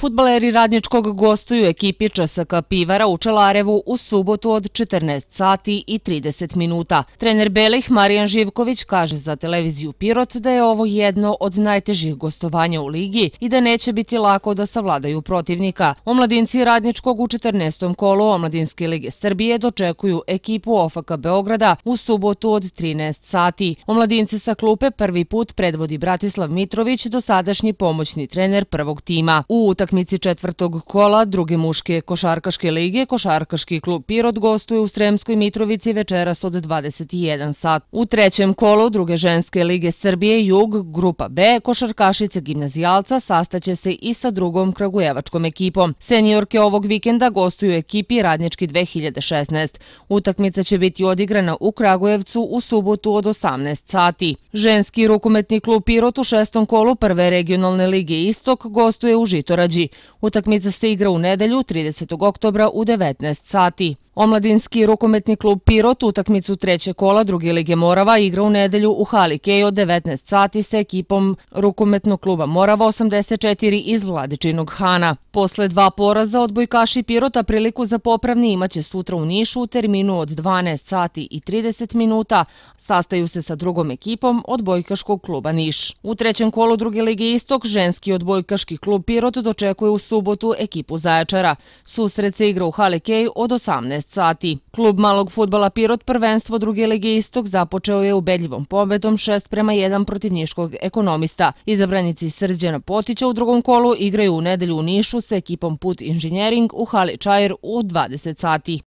Futbaleri radničkog gostuju ekipi ČSK Pivara u Čelarevu u subotu od 14 sati i 30 minuta. Trener Belih Marijan Živković kaže za televiziju Pirot da je ovo jedno od najtežih gostovanja u ligi i da neće biti lako da savladaju protivnika. Omladinci radničkog u 14. kolu Omladinske lige Srbije dočekuju ekipu OFK Beograda u subotu od 13 sati. Omladince sa klupe prvi put predvodi Bratislav Mitrović, dosadašnji pomoćni trener prvog tima. U utak utakmici četvrtog kola druge muške košarkaške lige košarkaški klub Pirot gostuje u Sremskoj Mitrovici večeras od 21 sat. U trećem kolu druge ženske lige Srbije Jug grupa B košarkašice gimnazijalca sastaće se i sa drugom kragujevačkom ekipom. Senjorke ovog vikenda gostuju ekipi Radnički 2016. Utakmica će biti odigrana u Kragujevcu u subotu od 18 sati. Ženski rukometni klub Pirot u šestom kolu prve regionalne lige Istok gostuje u Žitorađi. Utakmica se igra u nedelju 30. oktobra u 19 sati. Omladinski rukometni klub Pirot utakmicu treće kola druge lige Morava igra u nedelju u Hali Kejo 19 sati sa ekipom rukometnog kluba Morava 84 iz Vladičinog Hana. Posle dva poraza odbojkaši Pirota priliku za popravni imaće sutra u Nišu u terminu od 12 sati i 30 minuta. Sastaju se sa drugom ekipom odbojkaškog kluba Niš. U trećem kolu druge lige Istok ženski odbojkaški klub Pirot dočekuje u subotu ekipu Zaječara. Susret se igra u Hali Kej od 18 6 sati. Klub malog futbala Pirot prvenstvo druge lige Istog započeo je ubedljivom pobedom 6 prema 1 protiv Niškog ekonomista. Izabranici Srđena Potića u drugom kolu igraju u nedelju u Nišu s ekipom Put Engineering u Hali Čajer u 20 sati.